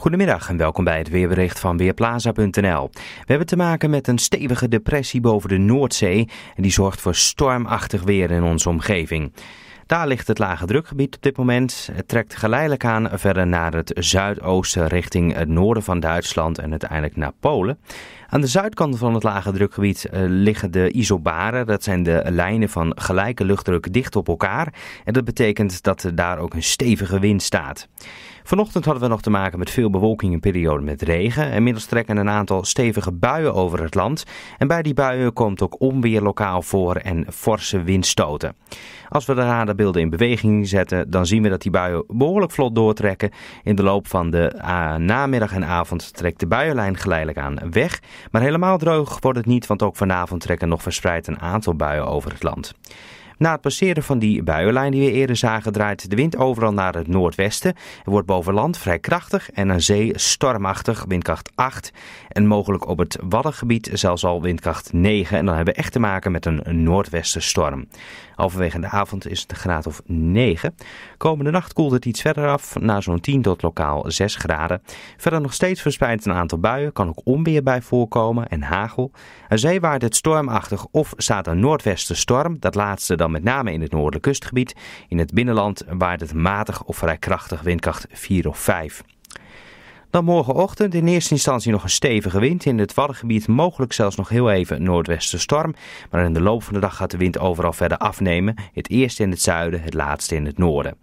Goedemiddag en welkom bij het weerbericht van Weerplaza.nl. We hebben te maken met een stevige depressie boven de Noordzee en die zorgt voor stormachtig weer in onze omgeving. Daar ligt het lage drukgebied op dit moment. Het trekt geleidelijk aan verder naar het zuidoosten richting het noorden van Duitsland en uiteindelijk naar Polen. Aan de zuidkant van het lage drukgebied eh, liggen de isobaren. Dat zijn de lijnen van gelijke luchtdruk dicht op elkaar. En dat betekent dat er daar ook een stevige wind staat. Vanochtend hadden we nog te maken met veel bewolking en periode met regen. Inmiddels trekken een aantal stevige buien over het land. En bij die buien komt ook onweer lokaal voor en forse windstoten. Als we daarna de beelden in beweging zetten, dan zien we dat die buien behoorlijk vlot doortrekken. In de loop van de ah, namiddag en avond trekt de buienlijn geleidelijk aan weg. Maar helemaal droog wordt het niet, want ook vanavond trekken nog verspreid een aantal buien over het land. Na het passeren van die buienlijn die we eerder zagen, draait de wind overal naar het noordwesten. Het wordt boven land vrij krachtig en aan zee stormachtig, windkracht 8. En mogelijk op het Waddengebied zelfs al windkracht 9. En dan hebben we echt te maken met een noordwestenstorm. Halverwege de avond is het een graad of 9. Komende nacht koelt het iets verder af, naar zo'n 10 tot lokaal 6 graden. Verder nog steeds verspreid een aantal buien, kan ook onweer bij voorkomen en hagel. Aan zee waait het stormachtig of staat een noordwestenstorm, dat laatste dan met name in het noordelijk kustgebied. In het binnenland waait het matig of vrij krachtig windkracht 4 of 5. Dan morgenochtend in eerste instantie nog een stevige wind. In het Waddengebied mogelijk zelfs nog heel even noordwestenstorm. Maar in de loop van de dag gaat de wind overal verder afnemen. Het eerste in het zuiden, het laatste in het noorden.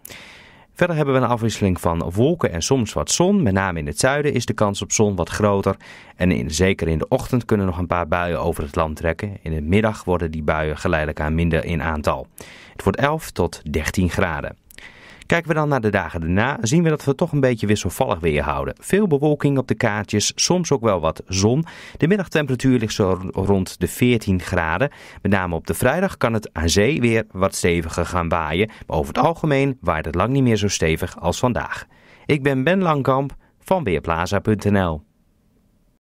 Verder hebben we een afwisseling van wolken en soms wat zon. Met name in het zuiden is de kans op zon wat groter. En in, zeker in de ochtend kunnen nog een paar buien over het land trekken. In de middag worden die buien geleidelijk aan minder in aantal. Het wordt 11 tot 13 graden. Kijken we dan naar de dagen daarna, zien we dat we toch een beetje wisselvallig weer houden. Veel bewolking op de kaartjes, soms ook wel wat zon. De middagtemperatuur ligt zo rond de 14 graden. Met name op de vrijdag kan het aan zee weer wat steviger gaan waaien. Maar over het algemeen waait het lang niet meer zo stevig als vandaag. Ik ben Ben Langkamp van Weerplaza.nl.